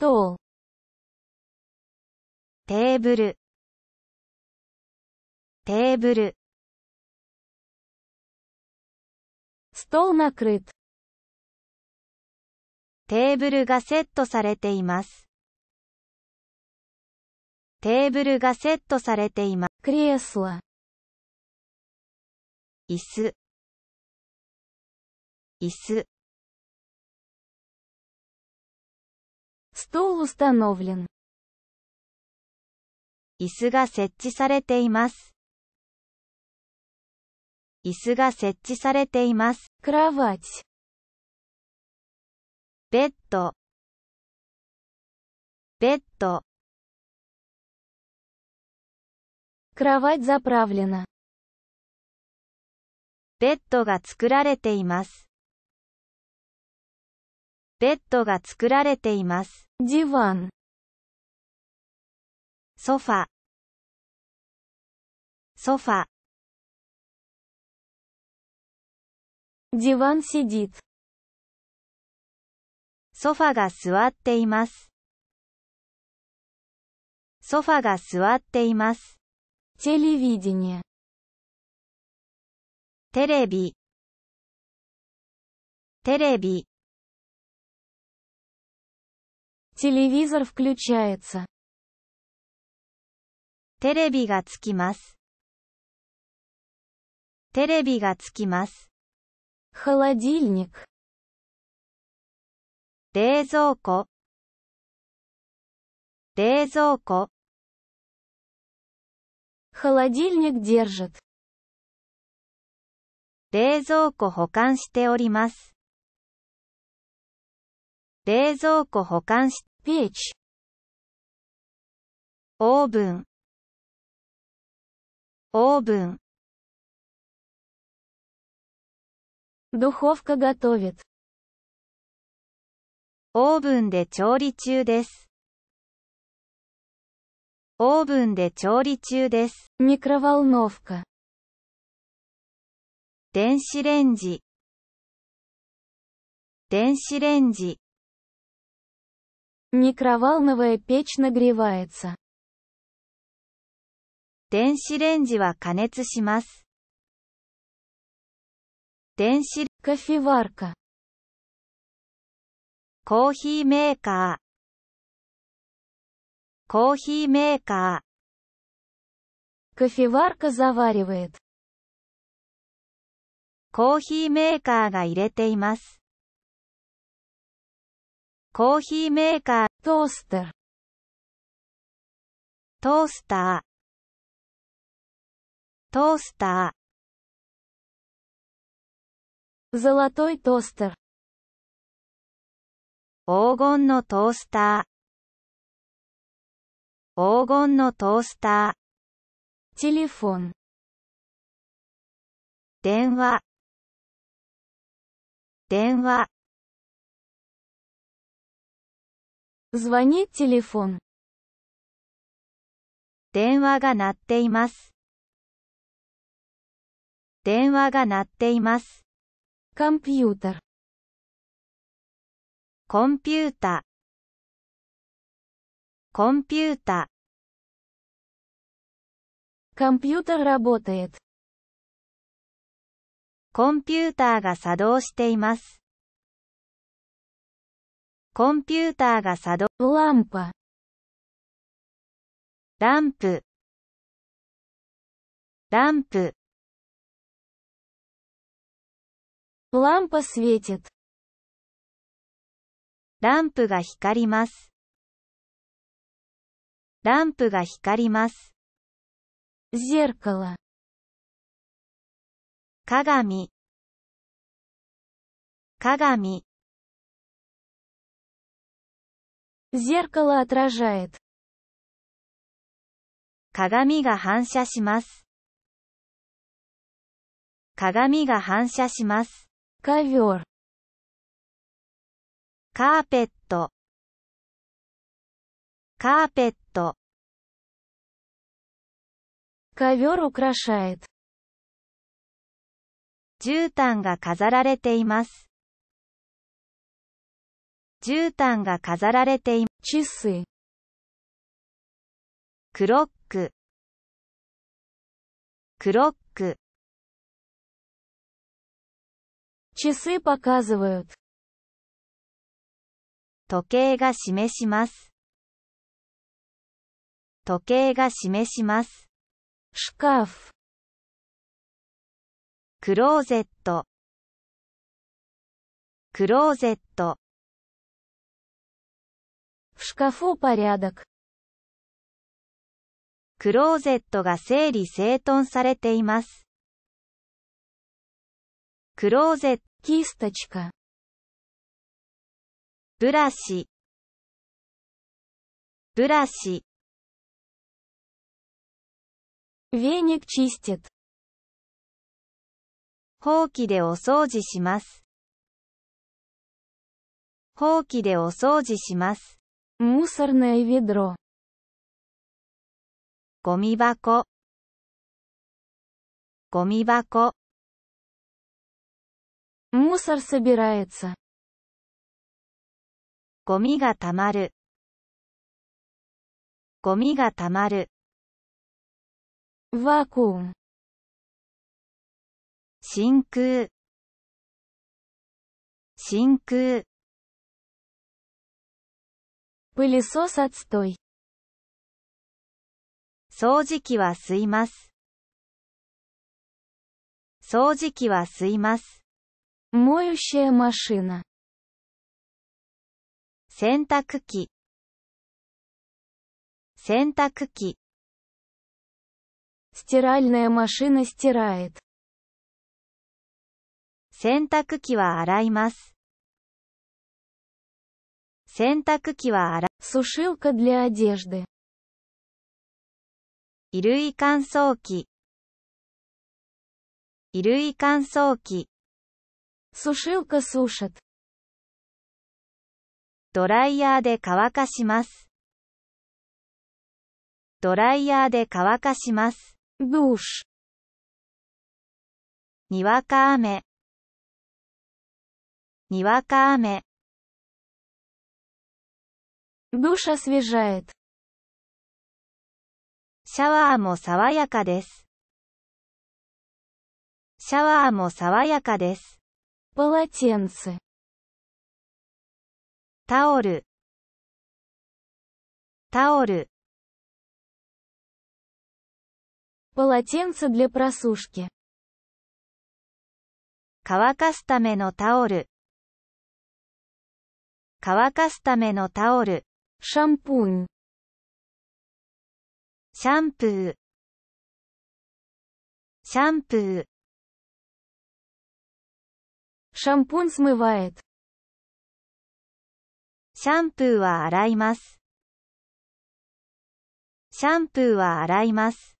等テーブルテーブルストーマクルトテーブルがセットされています。テーブルがセットされています。クリスは椅子椅子 Стол установлен. 椅子が設置されています。椅子が設置されています。ベッド。ベッド。заправлена。ベッドが作られています。ベッドが作られています。ジワン。ソファソファジワンシジ с ソファが座っています。ソファが座っています。テレビテレビ Телевизор включается. テレビがつきます。テレビがつきます。Холодильник. 冷蔵庫冷蔵庫 Холодильник держит. 冷蔵庫保管しております。冷蔵庫保管して peach オーブンオーブン Духовка готовит. オーブンで調理中です。オーブンで調理中です。м и к р о в о л 電子レンジ電子レンジミクラワル в о ェイ о в а я печь エ а г 電子レンジは加熱します。電子レカフィワーカコーヒーメーカー。コーヒーメーカー。カフィワーカーザワリウェイト。コーヒーメーカーが入れています。コーヒーメーカー、トースター。トースター。トースター。з ラトイトースター。黄金のトースター。黄金のトースター。テレフォン。電話。電話。звонит телефон. 電話が鳴っています。電話が鳴っています。コンピュータ。コンピュータ。コンピュータ。к работает. コンピューターが作動しています。コンピューターが作動。ランプ。ランプ。ランプ。л а м светит. ランプが光ります。ランプが光ります。з е р к а 鏡鏡 Зеркало отражает. 鏡が反射します。鏡が反射します。ковер カーペットカーペット ковер украшает 絨毯が飾られています。絨毯が飾られています。クロッククロックチスイパカズ к а з 時計が示します。時計が示します。シカフ。クローゼット。クローゼット。шкафу порядок. クローゼットが整理整頓されています。クローゼット、キスタチカ。ブラシ、ブラシ。веник чистит。ほうきでお掃除します。ほうきでお掃除します。Мусорное ведро. ゴミ箱ゴミ箱 Мусор собирается. ゴミがたまるゴミがたまる Вакуум. 真空真空 Пылесос отстой. 掃除機は吸います。掃除機は吸います。Моющая машина. 洗濯機洗濯機 Стиральная машина стирает. 洗濯機は洗います。洗濯機は洗、сушилка для одежды。衣類乾燥機。衣類乾燥機。сушилка сушит。ドライヤーで乾かします。ドライヤーで乾かします。ブーシュ。にわか雨。にわか雨。Душ освежает. シャワーも爽やかです。シャワーも爽やかです。ポラチェン е タオル。タオル。ポラチェン е н ц е для просушки. 乾かすためのタオル。乾かすためのタオル。シャンプーシャンプー。は洗います。シャンプーは洗います。